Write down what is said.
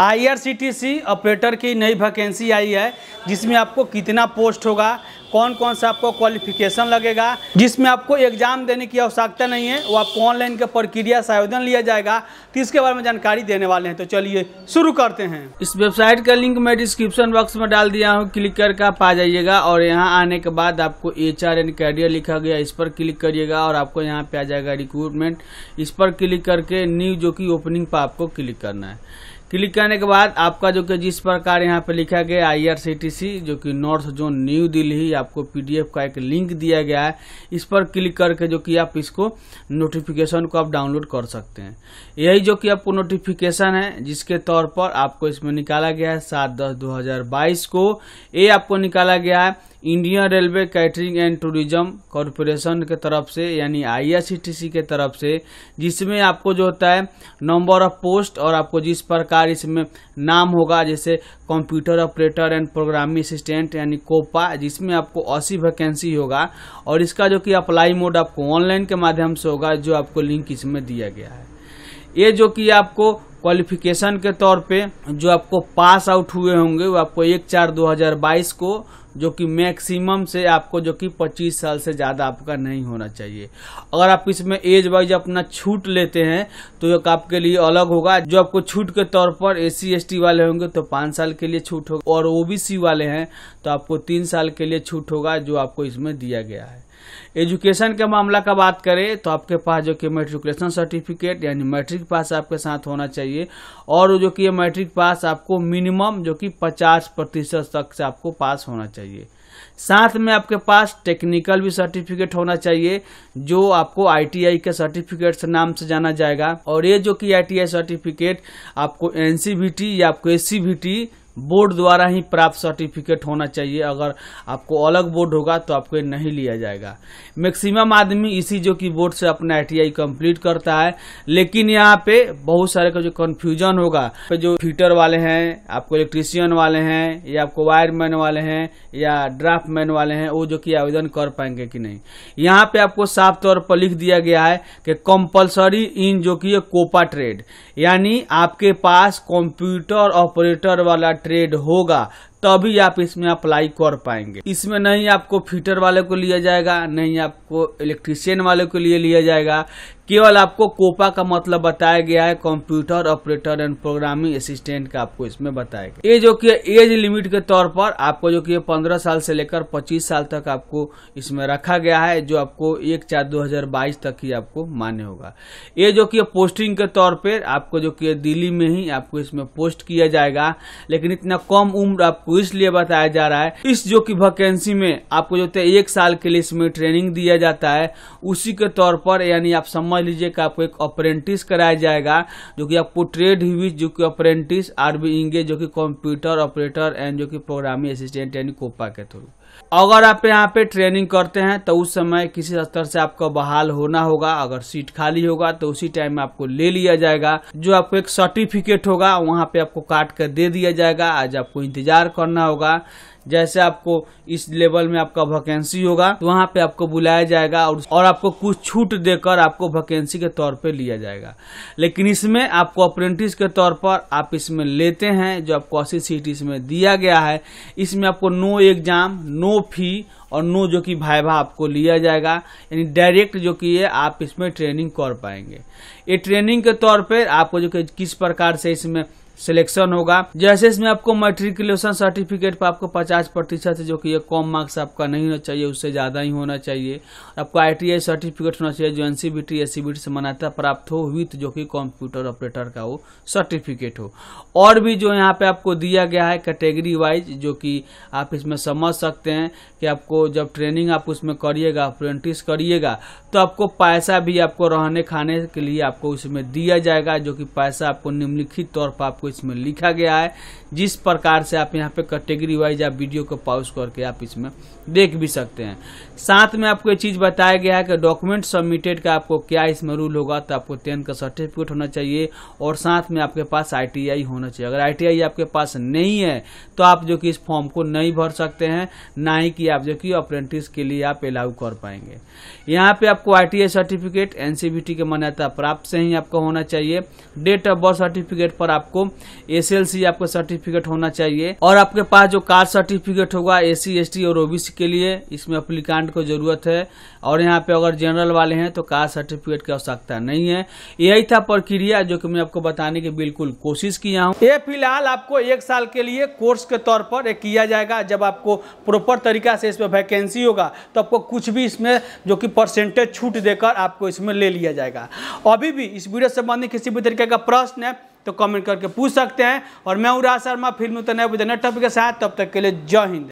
IRCTC operator की नई vacancy आई है जिसमें आपको कितना पोस्ट होगा कौन कौन सा आपको क्वालिफिकेशन लगेगा जिसमें आपको एग्जाम देने की आवश्यकता नहीं है वो आपको ऑनलाइन के प्रक्रिया से आवेदन लिया जाएगा तो इसके बारे में जानकारी देने वाले हैं तो चलिए शुरू करते हैं इस वेबसाइट का लिंक मैं डिस्क्रिप्शन बॉक्स में डाल दिया हूँ क्लिक करके आप आ जाइएगा और यहाँ आने के बाद आपको एच आर एंड कैरियर लिखा गया इस पर क्लिक करिएगा और आपको यहाँ पे आ जाएगा रिक्रूटमेंट इस पर क्लिक करके न्यू जो कि ओपनिंग पर आपको क्लिक करना है क्लिक करने के बाद आपका जो कि जिस प्रकार यहाँ पे लिखा गया आईआरसीटीसी जो कि नॉर्थ जोन न्यू दिल्ली आपको पीडीएफ का एक लिंक दिया गया है इस पर क्लिक करके जो कि आप इसको नोटिफिकेशन को आप डाउनलोड कर सकते हैं यही जो कि आपको नोटिफिकेशन है जिसके तौर पर आपको इसमें निकाला गया है सात दस दो को ये आपको निकाला गया है Indian railway catering and tourism corporation के तरफ से यानी आईआरसीटीसी के तरफ से जिसमें आपको जो होता है नंबर ऑफ पोस्ट और आपको जिस प्रकार इसमें नाम होगा जैसे computer operator and programming assistant यानी कोपा जिसमें आपको 80 वैकेंसी होगा और इसका जो कि अप्लाई मोड आपको ऑनलाइन के माध्यम से होगा जो आपको लिंक इसमें दिया गया है ये जो कि आपको क्वालिफिकेशन के तौर पे जो आपको पास आउट हुए होंगे वो आपको एक चार दो हजार बाईस को जो कि मैक्सिमम से आपको जो कि 25 साल से ज़्यादा आपका नहीं होना चाहिए अगर आप इसमें एज वाइज अपना छूट लेते हैं तो एक आपके लिए अलग होगा जो आपको छूट के तौर पर एस सी वाले होंगे तो पाँच साल के लिए छूट होगा और ओबीसी वाले हैं तो आपको तीन साल के लिए छूट होगा जो आपको इसमें दिया गया है एजुकेशन के मामला का बात करें तो आपके पास जो कि मेट्रिकुलेशन सर्टिफिकेट यानी मैट्रिक पास आपके साथ होना चाहिए और जो कि ये मैट्रिक पास आपको मिनिमम जो कि पचास प्रतिशत तक से आपको पास होना चाहिए साथ में आपके पास टेक्निकल भी सर्टिफिकेट होना चाहिए जो आपको आईटीआई के सर्टिफिकेट से नाम से जाना जाएगा और ये जो कि आईटीआई सर्टिफिकेट आपको एनसीबीटी या आपको एससीबीटी बोर्ड द्वारा ही प्राप्त सर्टिफिकेट होना चाहिए अगर आपको अलग बोर्ड होगा तो आपको नहीं लिया जाएगा मैक्सिमम आदमी इसी जो कि बोर्ड से अपना आई कंप्लीट करता है लेकिन यहाँ पे बहुत सारे का जो कन्फ्यूजन होगा तो जो फीटर वाले हैं आपको इलेक्ट्रीशियन वाले हैं या आपको वायरमैन वाले हैं या ड्राफ्ट मैन वाले हैं वो जो कि आवेदन कर पाएंगे कि नहीं यहाँ पे आपको साफ तौर पर लिख दिया गया है कि कंपल्सरी इन जो कि कोपा ट्रेड यानी आपके पास कंप्यूटर ऑपरेटर वाला ट्रेड ट्रेड होगा तभी आप इसमें अप्लाई कर पाएंगे इसमें नहीं आपको फिटर वाले को लिया जाएगा नहीं आपको इलेक्ट्रिशियन वाले को लिए लिया जाएगा केवल आपको कोपा का मतलब बताया गया है computer operator and programming assistant का आपको इसमें बताया गया ये जो कि एज लिमिट के तौर पर आपको जो कि पंद्रह साल से लेकर पच्चीस साल तक आपको इसमें रखा गया है जो आपको एक चार बाईस तक ही आपको मान्य होगा ये जो कि पोस्टिंग के तौर पर आपको जो कि दिल्ली में ही आपको इसमें पोस्ट किया जाएगा लेकिन इतना कम उम्र आपको आपको इसलिए बताया जा रहा है इस जो कि वैकेंसी में आपको जो है एक साल के लिए इसमें ट्रेनिंग दिया जाता है उसी के तौर पर यानी आप समझ लीजिए कि आपको एक अप्रेंटिस कराया जाएगा जो कि आपको ट्रेड हुई जो कि अप्रेंटिस आर बी इंगे जो कि कंप्यूटर ऑपरेटर एंड जो कि प्रोग्रामिंग असिस्टेंट यानी कोपा के थ्रू अगर आप यहाँ पे ट्रेनिंग करते हैं तो उस समय किसी स्तर से आपको बहाल होना होगा अगर सीट खाली होगा तो उसी टाइम में आपको ले लिया जाएगा जो आपको एक सर्टिफिकेट होगा वहाँ पे आपको काट कर दे दिया जाएगा आज आपको इंतजार कर करना होगा जैसे आपको इस लेवल में आपका वैकेंसी होगा तो वहाँ पे आपको बुलाया जाएगा और और आपको कुछ छूट देकर आपको वैकेंसी के तौर पे लिया जाएगा लेकिन इसमें आपको अप्रेंटिस के तौर पर आप इसमें लेते हैं जो आपको अस्सी सीट इसमें दिया गया है इसमें आपको नो एग्जाम नो फी और नो जो कि भाईभा आपको लिया जाएगा यानी डायरेक्ट जो कि ये आप इसमें ट्रेनिंग कर पाएंगे ये ट्रेनिंग के तौर पर आपको जो कि किस प्रकार से इसमें सिलेक्शन होगा जैसे इसमें आपको मेट्रिकुलेशन सर्टिफिकेट पर आपको पचास प्रतिशत जो कि कम मार्क्स आपका नहीं होना चाहिए उससे ज़्यादा ही होना चाहिए आपको आई सर्टिफिकेट होना चाहिए जो NCVT T S C B T से मान्यता प्राप्त हो विथ जो कि कंप्यूटर ऑपरेटर का वो सर्टिफिकेट हो और भी जो यहाँ पे आपको दिया गया है कैटेगरी वाइज जो कि आप इसमें समझ सकते हैं कि आपको जब ट्रेनिंग आप उसमें करिएगा अप्रेंटिस करिएगा तो आपको पैसा भी आपको रहने खाने के लिए आपको उसमें दिया जाएगा जो कि पैसा आपको निम्नलिखित तौर पर आपको इसमें लिखा गया है जिस प्रकार से आप यहाँ पे कैटेगरी वाइज आप वीडियो को पॉज करके आप इसमें देख भी सकते हैं साथ में आपको ये चीज़ बताया गया है कि डॉक्यूमेंट सबमिटेड का आपको क्या इसमें रूल होगा तो आपको टेन का सर्टिफिकेट होना चाहिए और साथ में आपके पास आई होना चाहिए अगर आई आपके पास नहीं है तो आप जो कि इस फॉर्म को नहीं भर सकते हैं ना ही कि आप जो कि अप्रेंटिस के लिए आप अलाउ कर पाएंगे यहाँ पे आपको आई सर्टिफिकेट एनसीबीटी के मान्यता प्राप्त से ही आपको होना चाहिए डेट ऑफ बर्थ सर्टिफिकेट पर आपको एसएलसी आपका सर्टिफिकेट होना चाहिए और आपके पास जो कास्ट सर्टिफिकेट होगा एससी एसटी और ओबीसी के लिए इसमें अप्लीकांट को जरूरत है और यहाँ पे अगर जनरल वाले हैं तो कास्ट सर्टिफिकेट की आवश्यकता नहीं है यही था प्रक्रिया जो कि मैं आपको बताने की बिल्कुल कोशिश किया हूँ ये फिलहाल आपको एक साल के लिए कोर्स के तौर पर एक किया जाएगा जब आपको प्रॉपर तरीका से इसमें वैकेंसी होगा तो आपको कुछ भी इसमें जो कि परसेंटेज छूट देकर आपको इसमें ले लिया जाएगा अभी भी इस वीडियो संबंधित किसी भी तरीके का प्रश्न है तो कमेंट करके पूछ सकते हैं और मैं उरा शर्मा फिल्म तो नए बुझे टॉपिक के साथ तब तक के लिए जय हिंद